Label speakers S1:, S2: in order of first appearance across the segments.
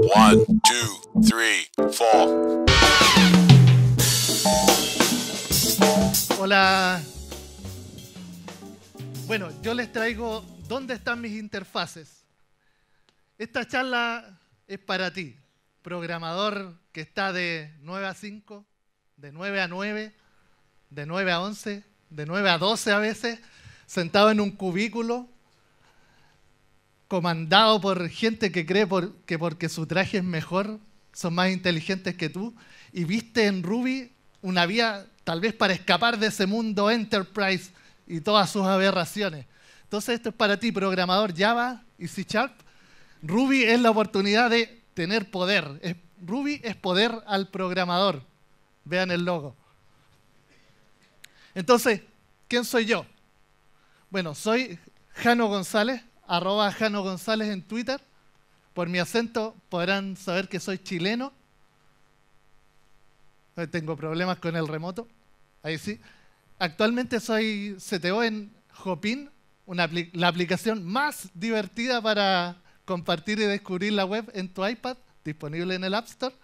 S1: 1, 2, 3, 4 Hola. Bueno, yo les traigo ¿Dónde están mis interfaces? Esta charla es para ti, programador que está de 9 a 5, de 9 a 9, de 9 a 11, de 9 a 12 a veces, sentado en un cubículo comandado por gente que cree que porque su traje es mejor, son más inteligentes que tú, y viste en Ruby una vía tal vez para escapar de ese mundo Enterprise y todas sus aberraciones. Entonces esto es para ti, programador Java y C Sharp. Ruby es la oportunidad de tener poder. Ruby es poder al programador. Vean el logo. Entonces, ¿quién soy yo? Bueno, soy Jano González, arroba Jano González en Twitter. Por mi acento podrán saber que soy chileno. Eh, tengo problemas con el remoto. Ahí sí. Actualmente soy CTO en Hopin, la aplicación más divertida para compartir y descubrir la web en tu iPad, disponible en el App Store.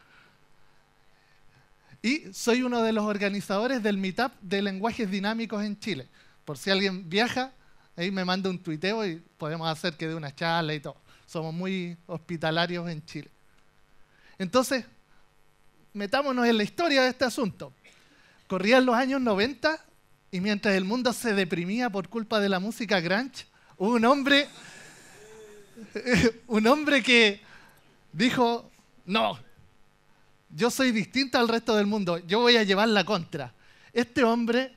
S1: Y soy uno de los organizadores del Meetup de lenguajes dinámicos en Chile. Por si alguien viaja, Ahí me manda un tuiteo y podemos hacer que dé una charla y todo. Somos muy hospitalarios en Chile. Entonces, metámonos en la historia de este asunto. Corrían los años 90 y mientras el mundo se deprimía por culpa de la música grunge, hubo un hombre, un hombre que dijo, no, yo soy distinto al resto del mundo, yo voy a llevar la contra. Este hombre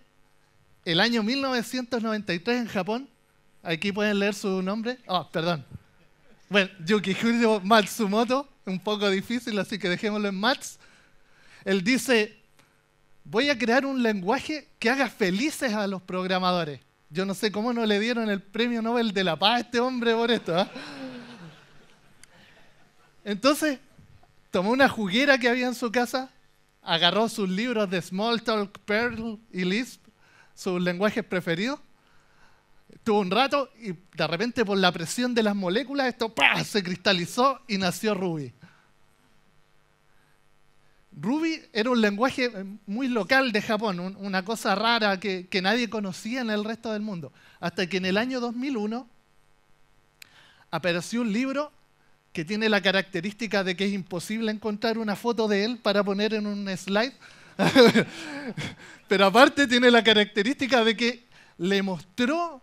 S1: el año 1993 en Japón, aquí pueden leer su nombre, oh, perdón. Bueno, Yukihiro Matsumoto, un poco difícil, así que dejémoslo en Mats. Él dice, voy a crear un lenguaje que haga felices a los programadores. Yo no sé cómo no le dieron el premio Nobel de la Paz a este hombre por esto. ¿ah? Entonces, tomó una juguera que había en su casa, agarró sus libros de Smalltalk, Perl y Lisp sus lenguajes preferidos. Tuvo un rato y de repente por la presión de las moléculas esto se cristalizó y nació Ruby. Ruby era un lenguaje eh, muy local de Japón, una cosa rara que, que, nadie conocía en el resto del mundo. Hasta que en el año 2001 apareció un libro que tiene la característica de que es imposible encontrar una foto de él para poner en un slide, Pero aparte tiene la característica de que le mostró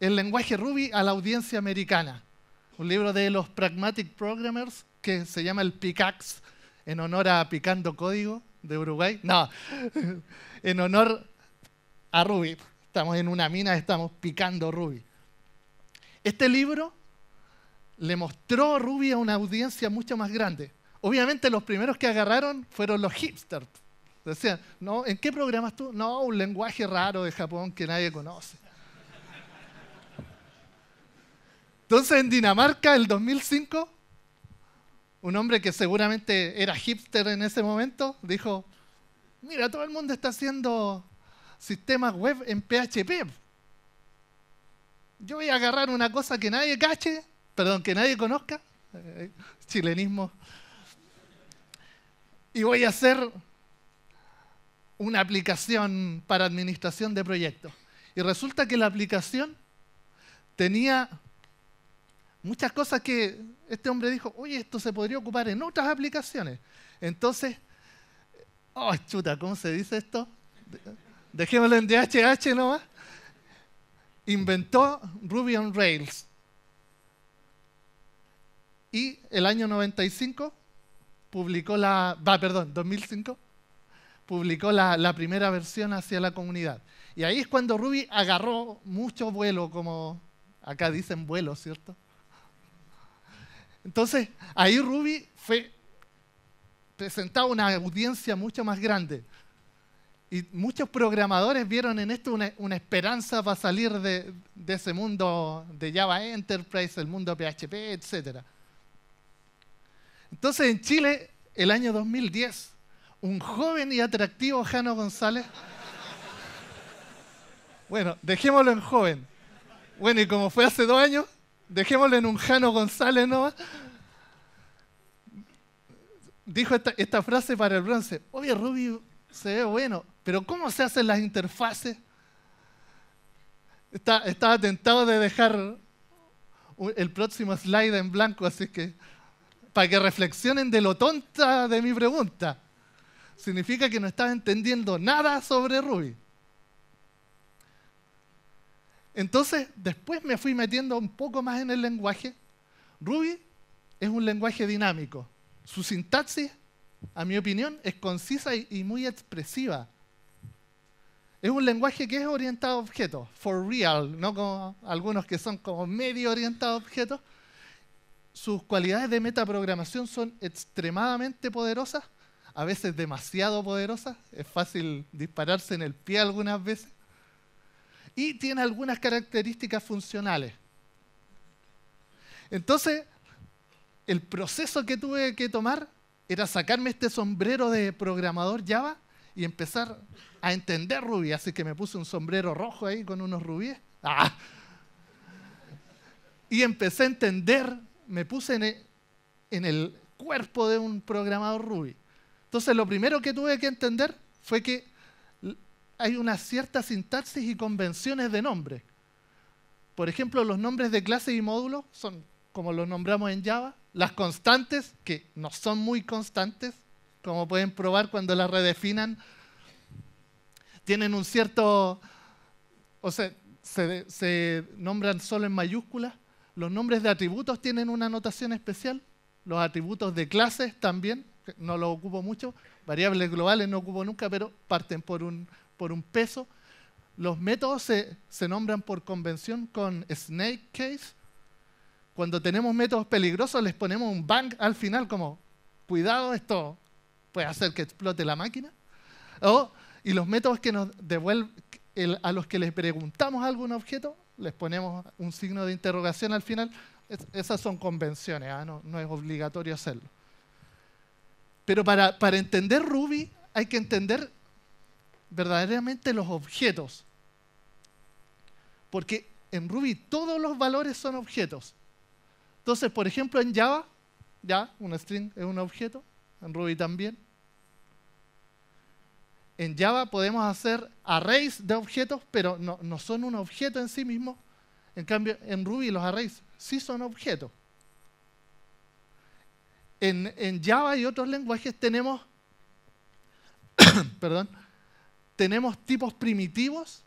S1: el lenguaje Ruby a la audiencia americana. Un libro de los Pragmatic Programmers que se llama El Picax, en honor a Picando Código de Uruguay. No, en honor a Ruby. Estamos en una mina, estamos picando Ruby. Este libro le mostró Ruby a una audiencia mucho más grande. Obviamente los primeros que agarraron fueron los hipsters, Decían, no, ¿en qué programas tú? No, un lenguaje raro de Japón que nadie conoce. Entonces en Dinamarca, el 2005, un hombre que seguramente era hipster en ese momento, dijo, mira, todo el mundo está haciendo sistemas web en PHP. Yo voy a agarrar una cosa que nadie cache, perdón, que nadie conozca, eh, chilenismo, y voy a hacer una aplicación para administración de proyectos. Y resulta que la aplicación tenía muchas cosas que este hombre dijo, oye, esto se podría ocupar en otras aplicaciones. Entonces, oh, chuta, ¿cómo se dice esto? Dejémoslo en DHH nomás. Inventó Ruby on Rails. Y el año 95 publicó la, va, perdón, 2005 publicó la, primera versión hacia la comunidad. Y ahí es cuando Ruby agarró mucho vuelo, como acá dicen vuelo, ¿cierto? Entonces, ahí Ruby fue presentaba una audiencia mucho más grande. Y muchos programadores vieron en esto una, esperanza para salir de, de, ese mundo de Java Enterprise, el mundo PHP, etc. Entonces, en Chile, el año 2010, un joven y atractivo Jano González. Bueno, dejémoslo en joven. Bueno, y como fue hace dos años, dejémoslo en un Jano González ¿no? Dijo esta, frase para el bronce. Oye, Ruby se ve bueno, pero ¿cómo se hacen las interfaces? estaba tentado de dejar el próximo slide en blanco, así que para que reflexionen de lo tonta de mi pregunta significa que no estás entendiendo nada sobre Ruby. Entonces, después me fui metiendo un poco más en el lenguaje. Ruby es un lenguaje dinámico. Su sintaxis, a mi opinión, es concisa y, muy expresiva. Es un lenguaje que es orientado a objetos, for real, no como algunos que son como medio orientados a objetos. Sus cualidades de metaprogramación son extremadamente poderosas a veces demasiado poderosa. es fácil dispararse en el pie algunas veces, y tiene algunas características funcionales. Entonces, el proceso que tuve que tomar era sacarme este sombrero de programador Java y empezar a entender Ruby. Así que me puse un sombrero rojo ahí con unos rubíes. Ah. Y empecé a entender, me puse en en el cuerpo de un programador Ruby. Entonces lo primero que tuve que entender fue que hay una cierta sintaxis y convenciones de nombre. Por ejemplo, los nombres de clases y módulos son como los nombramos en Java. Las constantes, que no son muy constantes, como pueden probar cuando las redefinan, tienen un cierto... O sea, se, nombran solo en mayúsculas. Los nombres de atributos tienen una notación especial. Los atributos de clases también no lo ocupo mucho, variables globales no ocupo nunca, pero parten por un, por un peso. Los métodos se, nombran por convención con snake case. Cuando tenemos métodos peligrosos les ponemos un bang al final como, cuidado, esto puede hacer que explote la máquina. y los métodos que nos devuelven, a los que les preguntamos algún objeto, les ponemos un signo de interrogación al final. esas son convenciones, ¿ah? no, no es obligatorio hacerlo. Pero para, entender Ruby hay que entender verdaderamente los objetos. Porque en Ruby todos los valores son objetos. Entonces, por ejemplo, en Java, ya, un string es un objeto, en Ruby también. En Java podemos hacer arrays de objetos, pero no, no son un objeto en sí mismo. En cambio, en Ruby los arrays sí son objetos en, Java y otros lenguajes tenemos, perdón, tenemos tipos primitivos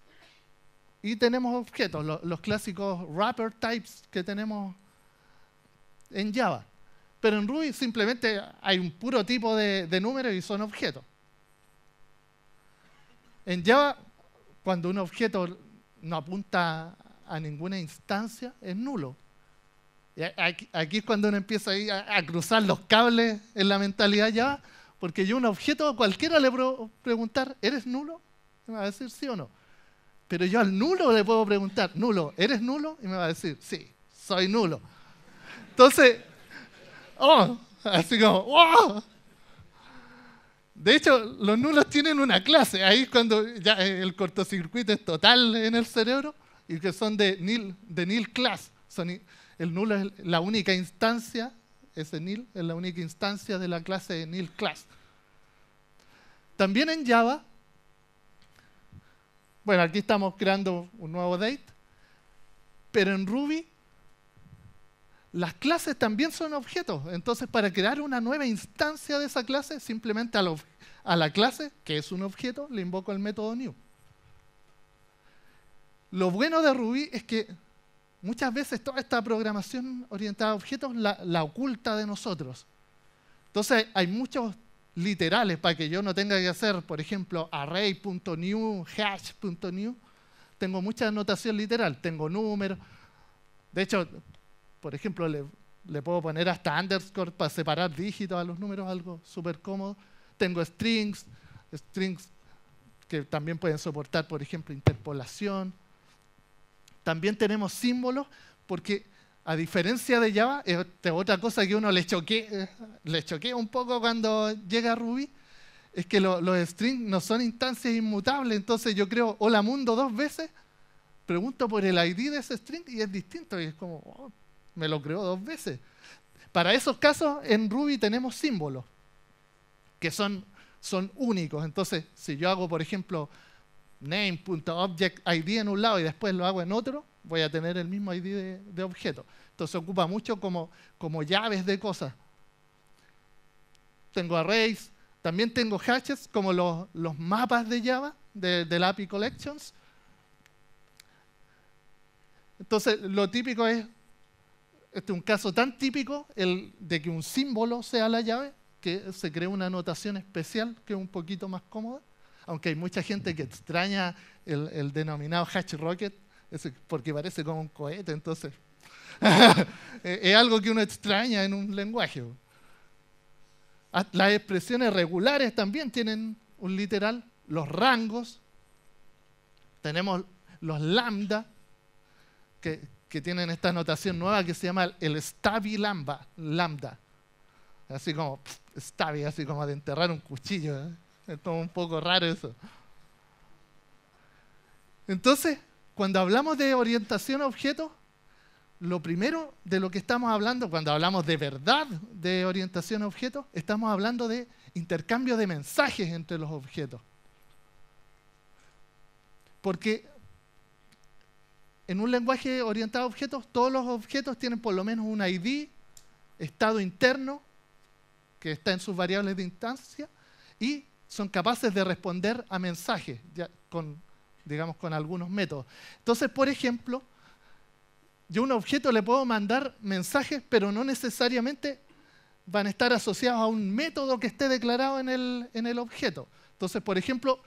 S1: y tenemos objetos, los, clásicos wrapper types que tenemos en Java. Pero en Ruby simplemente hay un puro tipo de, de números y son objetos. En Java, cuando un objeto no apunta a ninguna instancia, es nulo. Aquí, es cuando uno empieza a, cruzar los cables en la mentalidad ya, porque yo un objeto cualquiera le puedo preguntar, ¿eres nulo? Y me va a decir sí o no. Pero yo al nulo le puedo preguntar, nulo, ¿eres nulo? Y me va a decir, sí, soy nulo. Entonces, oh, así como, wow. Oh. De hecho, los nulos tienen una clase, ahí es cuando ya eh, el cortocircuito es total en el cerebro, y que son de nil, de nil class, son el null es la única instancia, ese nil es la única instancia de la clase de nil class. También en Java, bueno, aquí estamos creando un nuevo date, pero en Ruby las clases también son objetos. Entonces, para crear una nueva instancia de esa clase, simplemente a, la clase, que es un objeto, le invoco el método new. Lo bueno de Ruby es que muchas veces toda esta programación orientada a objetos la, oculta de nosotros. Entonces hay muchos literales para que yo no tenga que hacer, por ejemplo, array.new, hash.new. Tengo mucha anotación literal, tengo números. De hecho, por ejemplo, le, le, puedo poner hasta underscore para separar dígitos a los números, algo súper cómodo. Tengo strings, strings que también pueden soportar, por ejemplo, interpolación. También tenemos símbolos porque a diferencia de Java, otra cosa que uno le choque eh, le un poco cuando llega Ruby, es que los strings no son instancias inmutables. Entonces yo creo, hola mundo dos veces, pregunto por el ID de ese string y es distinto. Y es como, oh, me lo creo dos veces. Para esos casos, en Ruby tenemos símbolos que son, son únicos. Entonces, si yo hago, por ejemplo, name.objectID en un lado y después lo hago en otro, voy a tener el mismo ID de, objeto. Entonces ocupa mucho como, como llaves de cosas. Tengo arrays, también tengo hashes como los, mapas de Java, de, del API Collections. Entonces lo típico es, este es un caso tan típico, el de que un símbolo sea la llave, que se crea una anotación especial que es un poquito más cómoda aunque hay mucha gente que extraña el, denominado hatch rocket, porque parece como un cohete, entonces es algo que uno extraña en un lenguaje. Ah, las expresiones regulares también tienen un literal, los rangos, tenemos los lambda, que, tienen esta notación nueva que se llama el stabi lambda, lambda. así como stabi, así como de enterrar un cuchillo. ¿eh? Esto es un poco raro eso. Entonces, cuando hablamos de orientación a objetos, lo primero de lo que estamos hablando, cuando hablamos de verdad de orientación a objetos, estamos hablando de intercambio de mensajes entre los objetos. Porque en un lenguaje orientado a objetos, todos los objetos tienen por lo menos un ID, estado interno, que está en sus variables de instancia, y son capaces de responder a mensajes, ya con, digamos, con algunos métodos. Entonces, por ejemplo, yo a un objeto le puedo mandar mensajes, pero no necesariamente van a estar asociados a un método que esté declarado en el, en el objeto. Entonces, por ejemplo,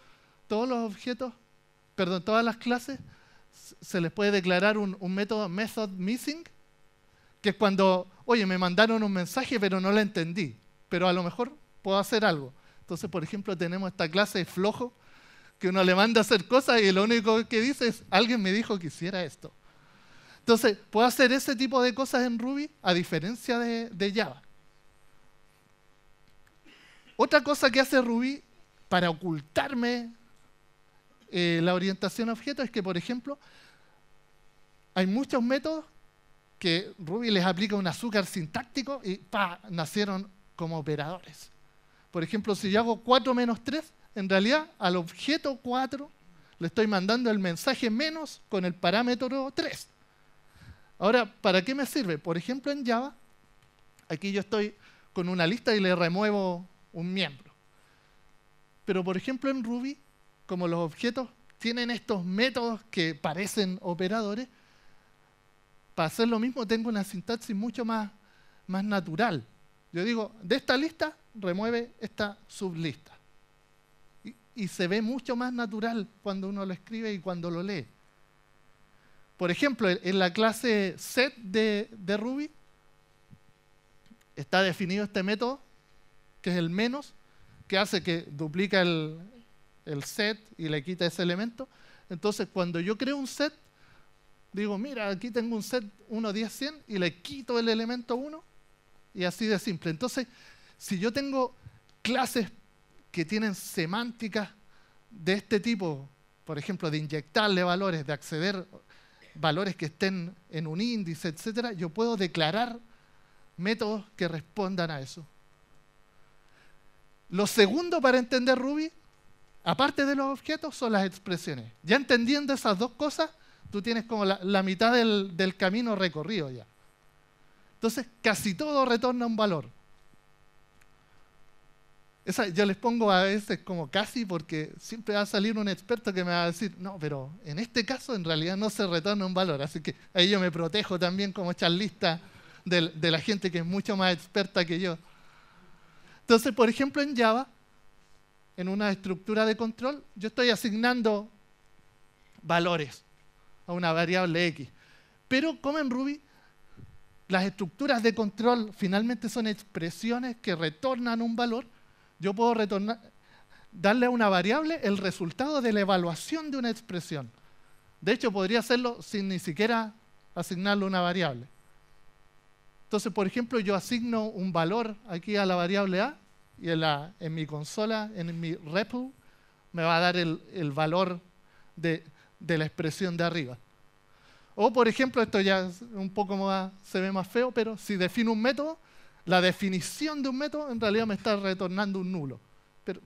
S1: todos los objetos, perdón, todas las clases, se les puede declarar un, un método method missing, que es cuando, oye, me mandaron un mensaje pero no lo entendí, pero a lo mejor puedo hacer algo. Entonces, por ejemplo, tenemos esta clase de flojo que uno le manda a hacer cosas y lo único que dice es, alguien me dijo que hiciera esto. Entonces, puedo hacer ese tipo de cosas en Ruby a diferencia de, Java. Otra cosa que hace Ruby para ocultarme eh, la orientación a objetos es que, por ejemplo, hay muchos métodos que Ruby les aplica un azúcar sintáctico y ¡pa! nacieron como operadores. Por ejemplo, si yo hago 4 menos 3, en realidad al objeto 4 le estoy mandando el mensaje menos con el parámetro 3. Ahora, ¿para qué me sirve? Por ejemplo, en Java, aquí yo estoy con una lista y le remuevo un miembro. Pero por ejemplo en Ruby, como los objetos tienen estos métodos que parecen operadores, para hacer lo mismo tengo una sintaxis mucho más, más natural. Yo digo, de esta lista remueve esta sublista. Y, se ve mucho más natural cuando uno lo escribe y cuando lo lee. Por ejemplo, en la clase set de, Ruby está definido este método, que es el menos, que hace que duplica el, el set y le quita ese elemento. Entonces, cuando yo creo un set, digo, mira, aquí tengo un set 1, 10, 100 y le quito el elemento 1 y así de simple. Entonces, si yo tengo clases que tienen semánticas de este tipo, por ejemplo, de inyectarle valores, de acceder valores que estén en un índice, etc., yo puedo declarar métodos que respondan a eso. Lo segundo para entender Ruby, aparte de los objetos, son las expresiones. Ya entendiendo esas dos cosas, tú tienes como la, mitad del camino recorrido ya. Entonces, casi todo retorna un valor. yo les pongo a veces como casi porque siempre va a salir un experto que me va a decir, no, pero en este caso en realidad no se retorna un valor. Así que ahí yo me protejo también como charlista de, de la gente que es mucho más experta que yo. Entonces, por ejemplo, en Java, en una estructura de control, yo estoy asignando valores a una variable X. Pero como en Ruby, las estructuras de control finalmente son expresiones que retornan un valor, yo puedo retornar, darle a una variable el resultado de la evaluación de una expresión. De hecho, podría hacerlo sin ni siquiera asignarle una variable. Entonces, por ejemplo, yo asigno un valor aquí a la variable A y en, mi consola, en mi REPL, me va a dar el, valor de la expresión de arriba. O, por ejemplo, esto ya un poco más, se ve más feo, pero si defino un método, la definición de un método en realidad me está retornando un nulo,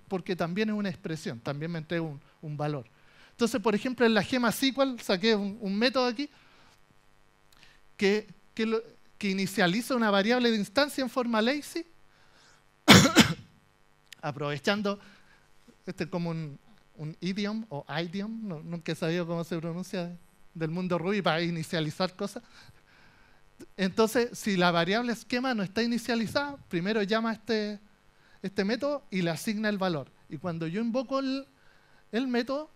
S1: porque también es una expresión, también me entrega un, valor. Entonces, por ejemplo, en la gema SQL saqué un, método aquí que, que, inicializa una variable de instancia en forma lazy, aprovechando este como un, un idiom o idiom, nunca he sabido cómo se pronuncia del mundo Ruby para inicializar cosas. Entonces, si la variable esquema no está inicializada, primero llama este, este método y le asigna el valor. Y cuando yo invoco el, el método,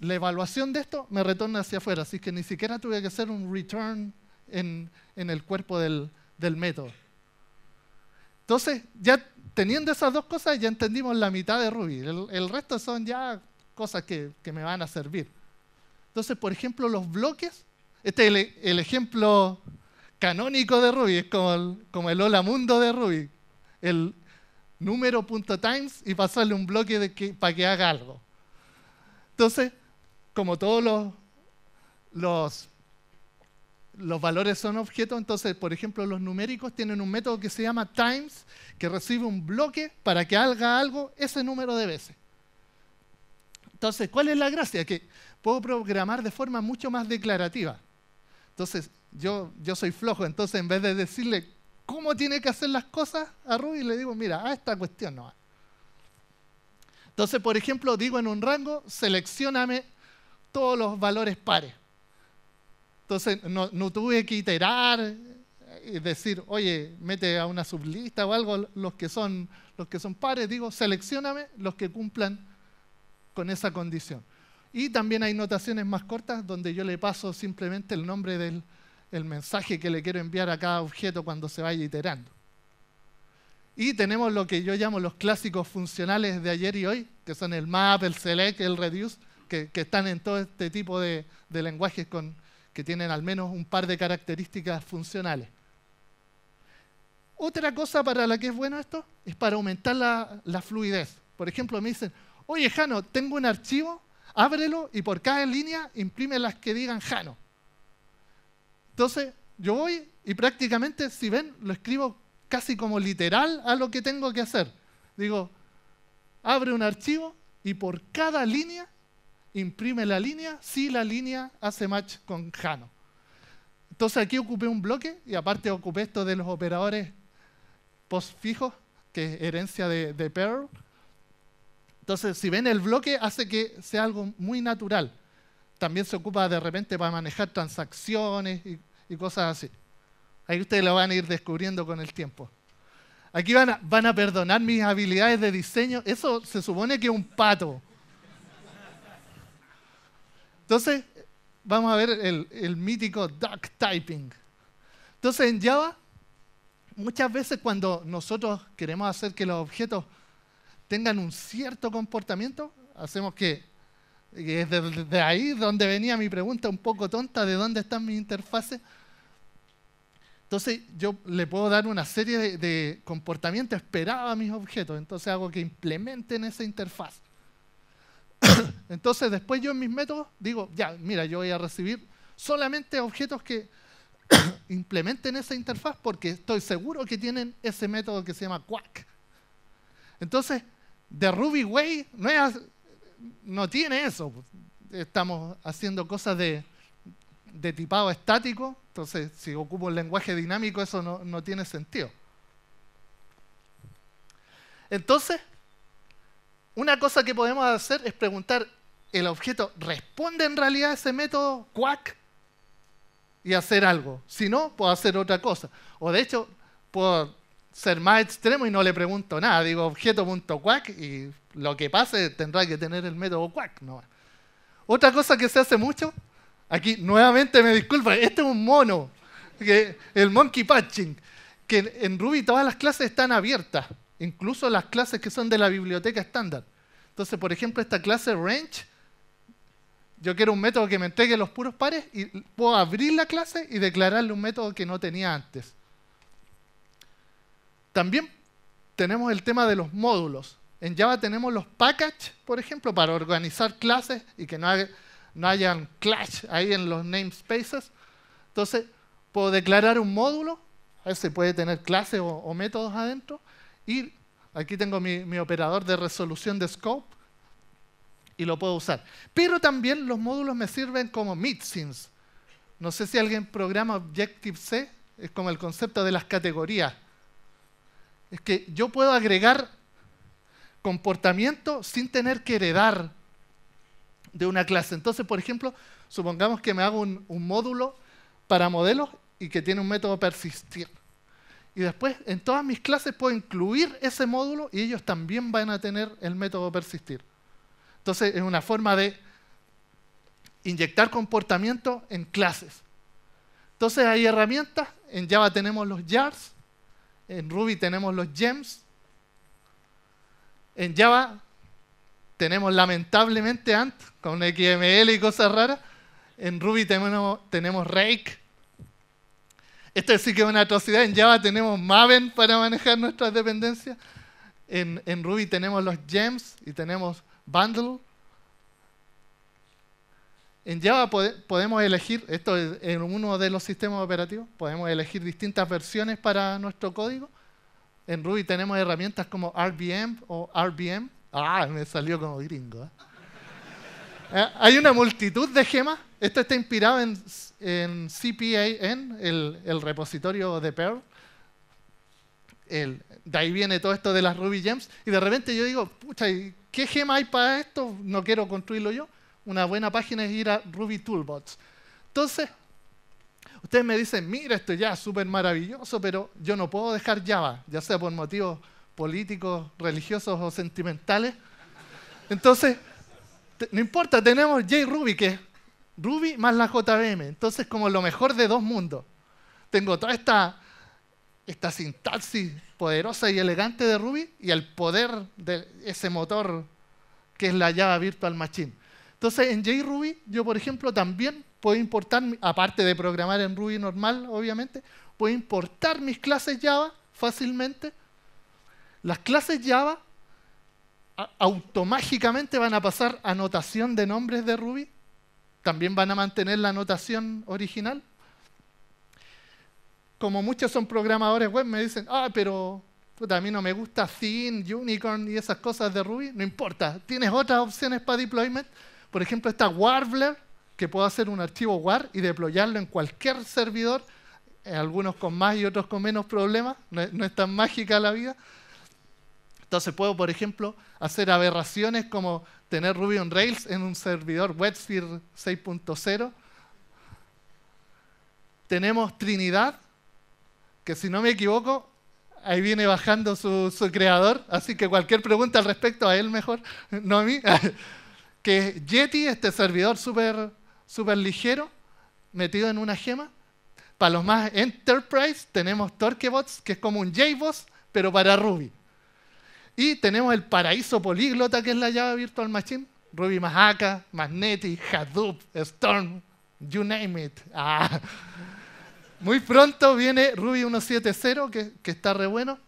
S1: la evaluación de esto me retorna hacia afuera. Así que ni siquiera tuve que hacer un return en, el cuerpo del, método. Entonces, ya teniendo esas dos cosas, ya entendimos la mitad de Ruby. El, resto son ya cosas que, que, me van a servir. Entonces, por ejemplo, los bloques, este es el, ejemplo canónico de Ruby, es como el, como hola mundo de Ruby, el número.times y pasarle un bloque para que haga algo. Entonces, como todos los, los, los valores son objetos, entonces, por ejemplo, los numéricos tienen un método que se llama times, que recibe un bloque para que haga algo ese número de veces. Entonces, ¿cuál es la gracia? Que puedo programar de forma mucho más declarativa. Entonces, yo, yo soy flojo, entonces en vez de decirle cómo tiene que hacer las cosas a Ruby, le digo, mira, a esta cuestión no va. Entonces, por ejemplo, digo en un rango, seleccioname todos los valores pares. Entonces, no, tuve que iterar y decir, oye, mete a una sublista o algo los que son, los que son pares, digo, seleccioname los que cumplan con esa condición. Y también hay notaciones más cortas donde yo le paso simplemente el nombre del mensaje que le quiero enviar a cada objeto cuando se vaya iterando. Y tenemos lo que yo llamo los clásicos funcionales de ayer y hoy, que son el map, el select, el reduce, que, están en todo este tipo de, lenguajes con, que tienen al menos un par de características funcionales. Otra cosa para la que es bueno esto es para aumentar la, la fluidez. Por ejemplo, me dicen, oye Jano, tengo un archivo ábrelo y por cada línea imprime las que digan Jano. Entonces, yo voy y prácticamente, si ven, lo escribo casi como literal a lo que tengo que hacer. Digo, abre un archivo y por cada línea imprime la línea si la línea hace match con Jano. Entonces aquí ocupé un bloque y aparte ocupé esto de los operadores postfijos, que es herencia de, de Perl. Entonces, si ven el bloque, hace que sea algo muy natural. También se ocupa de repente para manejar transacciones y, cosas así. Ahí ustedes lo van a ir descubriendo con el tiempo. Aquí van a, perdonar mis habilidades de diseño. Eso se supone que es un pato. Entonces, vamos a ver el, el mítico duck typing. Entonces, en Java, muchas veces cuando nosotros queremos hacer que los objetos tengan un cierto comportamiento, hacemos que, es desde de ahí donde venía mi pregunta un poco tonta de dónde están mis interfaces. Entonces yo le puedo dar una serie de, de comportamientos esperados a mis objetos, entonces hago que implementen esa interfaz. entonces después yo en mis métodos digo, ya, mira, yo voy a recibir solamente objetos que implementen esa interfaz porque estoy seguro que tienen ese método que se llama quack. Entonces, de Ruby Way no, tiene eso. Estamos haciendo cosas de, tipado estático, entonces si ocupo el lenguaje dinámico eso no, no tiene sentido. Entonces, una cosa que podemos hacer es preguntar, ¿el objeto responde en realidad a ese método quack? Y hacer algo. Si no, puedo hacer otra cosa. O de hecho, puedo ser más extremo y no le pregunto nada. Digo objeto.quack y lo que pase tendrá que tener el método quack. Otra cosa que se hace mucho, aquí nuevamente me disculpa, este es un mono, que, el monkey patching, que en Ruby todas las clases están abiertas, incluso las clases que son de la biblioteca estándar. Entonces, por ejemplo, esta clase range, yo quiero un método que me entregue los puros pares y puedo abrir la clase y declararle un método que no tenía antes. También tenemos el tema de los módulos. En Java tenemos los packages, por ejemplo, para organizar clases y que no, no hayan clash ahí en los namespaces. Entonces, puedo declarar un módulo, a se puede tener clases o, métodos adentro, y aquí tengo mi, mi operador de resolución de scope, y lo puedo usar. Pero también los módulos me sirven como meetings. No sé si alguien programa Objective-C, es como el concepto de las categorías es que yo puedo agregar comportamiento sin tener que heredar de una clase. Entonces, por ejemplo, supongamos que me hago un, módulo para modelos y que tiene un método persistir. Y después, en todas mis clases puedo incluir ese módulo y ellos también van a tener el método persistir. Entonces, es una forma de inyectar comportamiento en clases. Entonces, hay herramientas. En Java tenemos los jars, en Ruby tenemos los gems. En Java tenemos lamentablemente ANT con XML y cosas raras. En Ruby tenemos, tenemos Rake. Esto sí que es una atrocidad. En Java tenemos Maven para manejar nuestras dependencias. en Ruby tenemos los gems y tenemos bundle. En Java podemos elegir, esto es en uno de los sistemas operativos, podemos elegir distintas versiones para nuestro código. En Ruby tenemos herramientas como RBM o RBM. Ah, me salió como gringo. ¿eh? Eh, hay una multitud de gemas. Esto está inspirado en, en CPAN, el, repositorio de Perl. de ahí viene todo esto de las Ruby Gems. Y de repente yo digo, pucha, ¿qué gema hay para esto? No quiero construirlo yo una buena página es ir a Ruby Toolbox. Entonces, ustedes me dicen, mira, esto ya es súper maravilloso, pero yo no puedo dejar Java, ya sea por motivos políticos, religiosos o sentimentales. Entonces, no importa, tenemos JRuby, que es Ruby más la JBM. Entonces, como lo mejor de dos mundos. Tengo toda esta, esta sintaxis poderosa y elegante de Ruby y el poder de ese motor que es la Java Virtual Machine. Entonces, en JRuby, yo, por ejemplo, también puedo importar, aparte de programar en Ruby normal, obviamente, puedo importar mis clases Java fácilmente. Las clases Java automáticamente van a pasar anotación de nombres de Ruby. También van a mantener la anotación original. Como muchos son programadores web, me dicen, ah, pero a mí no me gusta Thin, Unicorn y esas cosas de Ruby. No importa, tienes otras opciones para deployment por ejemplo, está Warbler, que puedo hacer un archivo WAR y deployarlo en cualquier servidor, eh, algunos con más y otros con menos problemas, no es, tan mágica la vida. Entonces puedo, por ejemplo, hacer aberraciones como tener Ruby on Rails en un servidor WebSphere 6.0. Tenemos Trinidad, que si no me equivoco, ahí viene bajando su, su creador, así que cualquier pregunta al respecto a él mejor, no a mí. que Yeti, este servidor súper super ligero, metido en una gema. Para los más enterprise tenemos TorqueBots, que es como un JBoss, pero para Ruby. Y tenemos el paraíso políglota, que es la Java Virtual Machine. Ruby más Magneti, Hadoop, Storm, you name it. Ah. Muy pronto viene Ruby 1.7.0, que está re bueno.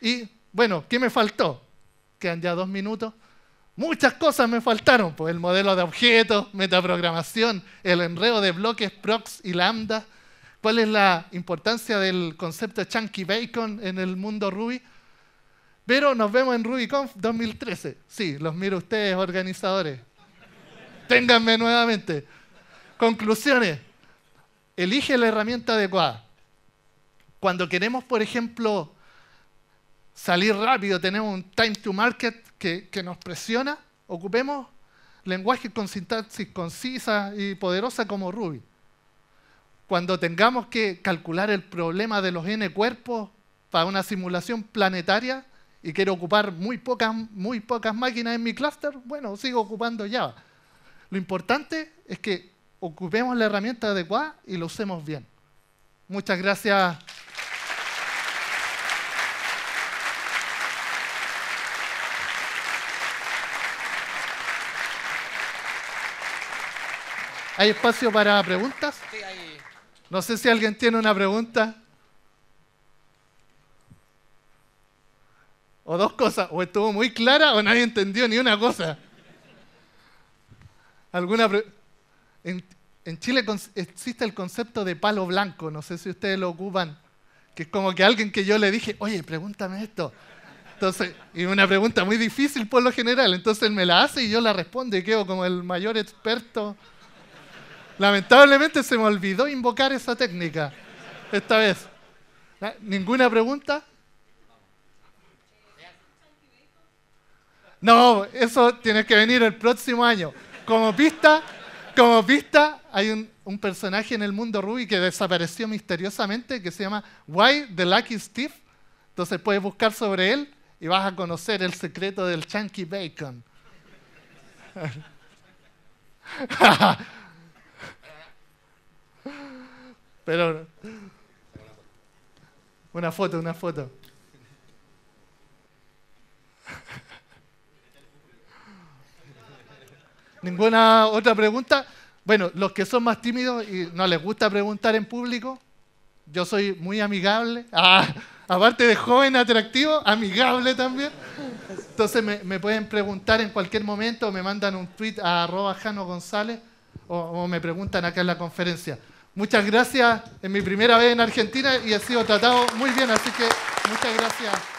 S1: Y bueno, ¿qué me faltó? Quedan ya dos minutos. Muchas cosas me faltaron, pues el modelo de objetos, metaprogramación, el enredo de bloques prox y lambda. ¿Cuál es la importancia del concepto de chunky bacon en el mundo Ruby? Pero nos vemos en RubyConf 2013. Sí, los miro ustedes, organizadores. Ténganme nuevamente. Conclusiones. Elige la herramienta adecuada. Cuando queremos, por ejemplo, salir rápido, tenemos un time to market que, nos presiona, ocupemos lenguaje con sintaxis concisa y poderosa como Ruby. Cuando tengamos que calcular el problema de los n cuerpos para una simulación planetaria y quiero ocupar muy pocas, muy pocas máquinas en mi clúster, bueno, sigo ocupando Java. Lo importante es que ocupemos la herramienta adecuada y lo usemos bien. Muchas gracias. ¿Hay espacio para preguntas? No sé si alguien tiene una pregunta. O dos cosas, o estuvo muy clara o nadie entendió ni una cosa. ¿Alguna en, Chile existe el concepto de palo blanco, no sé si ustedes lo ocupan, que es como que alguien que yo le dije, oye, pregúntame esto. Entonces, y una pregunta muy difícil por lo general, entonces él me la hace y yo la respondo y quedo como el mayor experto. Lamentablemente se me olvidó invocar esa técnica esta vez. ¿Ninguna pregunta? No, eso tiene que venir el próximo año. Como pista, como pista, hay un, personaje en el mundo Ruby que desapareció misteriosamente que se llama Why the Lucky Steve. Entonces puedes buscar sobre él y vas a conocer el secreto del chunky bacon. Pero. Una foto, una foto. ¿Ninguna otra pregunta? Bueno, los que son más tímidos y no les gusta preguntar en público, yo soy muy amigable. Ah, aparte de joven atractivo, amigable también. Entonces me, pueden preguntar en cualquier momento, me mandan un tweet a arroba Jano González o me preguntan acá en la conferencia. Muchas gracias. Es mi primera vez en Argentina y he sido tratado muy bien, así que muchas gracias.